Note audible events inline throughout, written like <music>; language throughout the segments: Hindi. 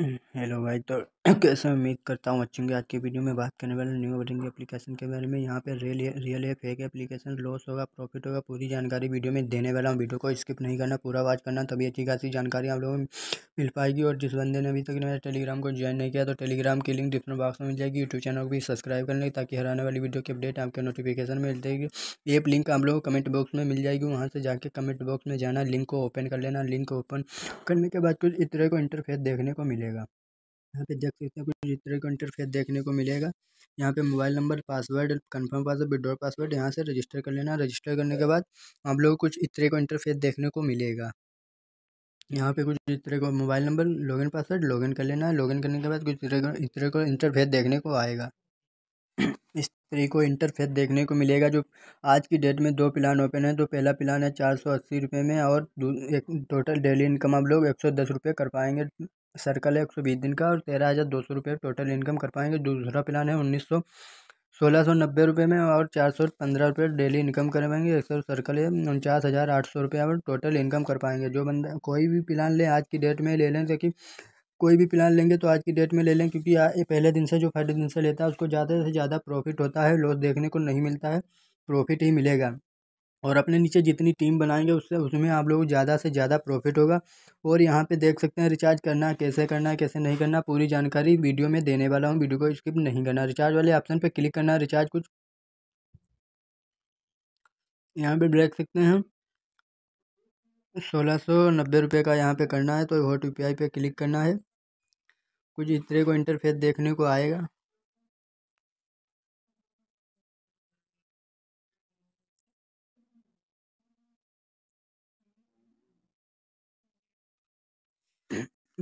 हेलो भाई तो <clears throat> कैसे उम्मीद करता हूँ अच्छे होंगे आज के वीडियो में बात करने वाले न्यू बटिंग एप्लीकेशन के बारे में यहाँ पे रियल रियल है फेक एप्लीकेशन लॉस होगा प्रॉफिट होगा पूरी जानकारी वीडियो में देने वाला हूँ वीडियो को स्किप नहीं करना पूरा वाच करना तभी अच्छी खासी जानकारी आप लोगों को मिल पाएगी और जिस बंदे ने अभी तक मेरे टेलीग्राम को ज्वाइन नहीं किया तो टेलीग्राम की लिंक डिस्क्रिप्शन बॉक्स में मिल जाएगी यूट्यूब चैनल को भी सब्सक्राइब कर लें ताकि हर आने वाली वीडियो की अपडेट आपके नोटिफिकेशन मिल जाएगी एप लिंक आप लोगों को कमेंट बॉक्स में मिल जाएगी वहाँ से जाके कमेंट बॉक्स में जाना लिंक को ओपन कर लेना लिंक ओपन करने के बाद कुछ इस तरह को इंटरफेस देखने को मिले मिलेगा यहाँ पे देख सकते हैं कुछ इस तरह का इंटरफेस देखने को मिलेगा यहाँ पे mobile number password confirm password withdraw password यहाँ से रजिस्टर कर लेना रजिस्टर करने के बाद आप लोग कुछ इस तरह का इंटरफेस देखने को मिलेगा यहाँ पे कुछ इस तरह का mobile number login password login कर लेना लॉगिन करने के बाद कुछ इस तरह का इंटरफेस देखने को आएगा स्त्री को इंटरफेस देखने को मिलेगा जो आज की डेट में दो प्लान ओपन है तो पहला प्लान है चार सौ अस्सी रुपये में और एक टोटल डेली इनकम आप लोग एक सौ दस रुपये कर पाएंगे सर्कल है एक सौ बीस दिन का और तेरह हज़ार दो सौ रुपये टोटल इनकम कर पाएंगे दूसरा प्लान है उन्नीस सौ सोलह सौ नब्बे रुपये में और चार सौ पंद्रह रुपये डेली इनकम कर पाएंगे एक सौ सर्कल है उनचास हज़ार आठ सौ रुपये और टोटल इनकम कर पाएंगे जो बंदा कोई भी प्लान ले आज की डेट में ले लें क्योंकि कोई भी प्लान लेंगे तो आज की डेट में ले लें क्योंकि ये पहले दिन से जो पहले दिन से लेता है उसको ज़्यादा से ज़्यादा प्रॉफिट होता है लॉस देखने को नहीं मिलता है प्रॉफिट ही मिलेगा और अपने नीचे जितनी टीम बनाएंगे उससे उसमें आप लोगों को ज़्यादा से ज़्यादा प्रॉफिट होगा और यहाँ पे देख सकते हैं रिचार्ज करना कैसे करना कैसे नहीं करना पूरी जानकारी वीडियो में देने वाला हूँ वीडियो को स्किप नहीं करना रिचार्ज वाले ऑप्शन पर क्लिक करना रिचार्ज कुछ यहाँ पर देख सकते हैं सोलह सौ नब्बे रुपये का यहाँ पे करना है तो वोट यू पी आई पे क्लिक करना है कुछ इस तरह को इंटरफेस देखने को आएगा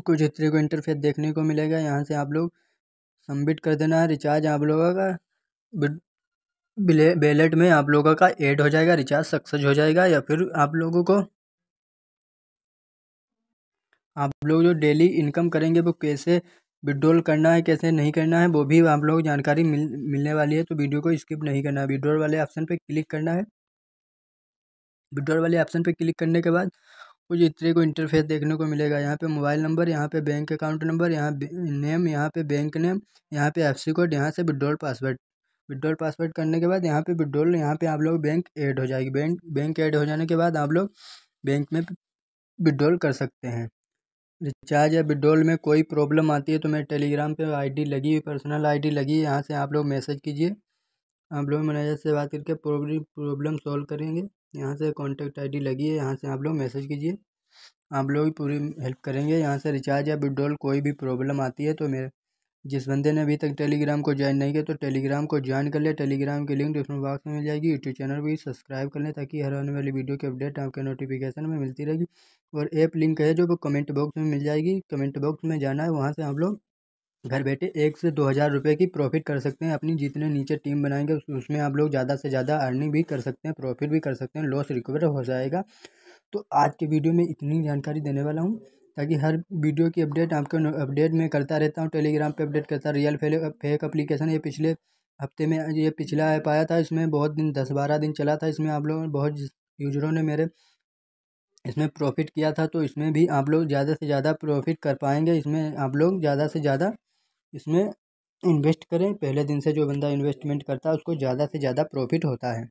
कुछ इस तरह को इंटरफेस देखने को मिलेगा यहाँ से आप लोग सबमिट कर देना है रिचार्ज आप लोगों का बैलेट में आप लोगों का ऐड हो जाएगा रिचार्ज सक्सेस हो जाएगा या फिर आप लोगों को आप लोग जो डेली इनकम करेंगे वो कैसे विड्रॉल करना है कैसे नहीं करना है वो भी आप लोग जानकारी मिल मिलने वाली है तो वीडियो को स्किप नहीं करना है विड्रॉल वाले ऑप्शन पे क्लिक करना है विड्रॉल वाले ऑप्शन पे क्लिक करने के बाद कुछ इतने को इंटरफेस देखने को मिलेगा यहाँ पे मोबाइल नंबर यहाँ पे बैंक अकाउंट नंबर यहाँ नेम यहाँ पे बैंक नेम यहाँ पे एफ कोड यहाँ से विड्रॉल पासवर्ड विड्रॉल पासवर्ड करने के बाद यहाँ पे विड्रॉल यहाँ पे आप लोग बैंक ऐड हो जाएगी बैंक बैंक ऐड हो जाने के बाद आप लोग बैंक में विड्रॉल कर सकते हैं रिचार्ज या विडॉल में कोई प्रॉब्लम आती है तो मेरे टेलीग्राम पे आईडी लगी हुई पर्सनल आईडी लगी है यहाँ से आप लोग मैसेज कीजिए आप लोग मैनेजर से बात करके प्रॉब्लम प्रॉब्लम सॉल्व करेंगे यहाँ से कॉन्टैक्ट आईडी लगी है यहाँ से आप लोग मैसेज कीजिए आप लोग पूरी हेल्प करेंगे यहाँ से रिचार्ज या विड्रॉल कोई भी प्रॉब्लम आती है तो मेरे जिस बंदे ने अभी तक टेलीग्राम को ज्वाइन नहीं किया तो टेलीग्राम को ज्वाइन कर ले टेलीग्राम की लिंक डिस्क्रिप्शन बॉक्स में मिल जाएगी यूट्यूब चैनल भी सब्सक्राइब कर लें ताकि हर आने वाली वीडियो की अपडेट आपके नोटिफिकेशन में मिलती रहेगी और ऐप लिंक है जो वो कमेंट बॉक्स में मिल जाएगी कमेंट बॉक्स में जाना है वहाँ से आप लोग घर बैठे एक से दो हज़ार रुपये की प्रॉफिट कर सकते हैं अपनी जितने नीचे टीम बनाएंगे उसमें आप लोग ज़्यादा से ज़्यादा अर्निंग भी कर सकते हैं प्रॉफिट भी कर सकते हैं लॉस रिकवर हो जाएगा तो आज के वीडियो में इतनी जानकारी देने वाला हूँ ताकि हर वीडियो की अपडेट आपको अपडेट में करता रहता हूँ टेलीग्राम पे अपडेट करता रियल फेल फेक अप्लीकेशन ये पिछले हफ्ते में ये पिछला ऐप आया था इसमें बहुत दिन दस बारह दिन चला था इसमें आप लोग बहुत यूजरों ने मेरे इसमें प्रॉफिट किया था तो इसमें भी आप लोग ज़्यादा से ज़्यादा प्रॉफिट कर पाएंगे इसमें आप लोग ज़्यादा से ज़्यादा इसमें इन्वेस्ट करें पहले दिन से जो बंदा इन्वेस्टमेंट करता है उसको ज़्यादा से ज़्यादा प्रॉफिट होता है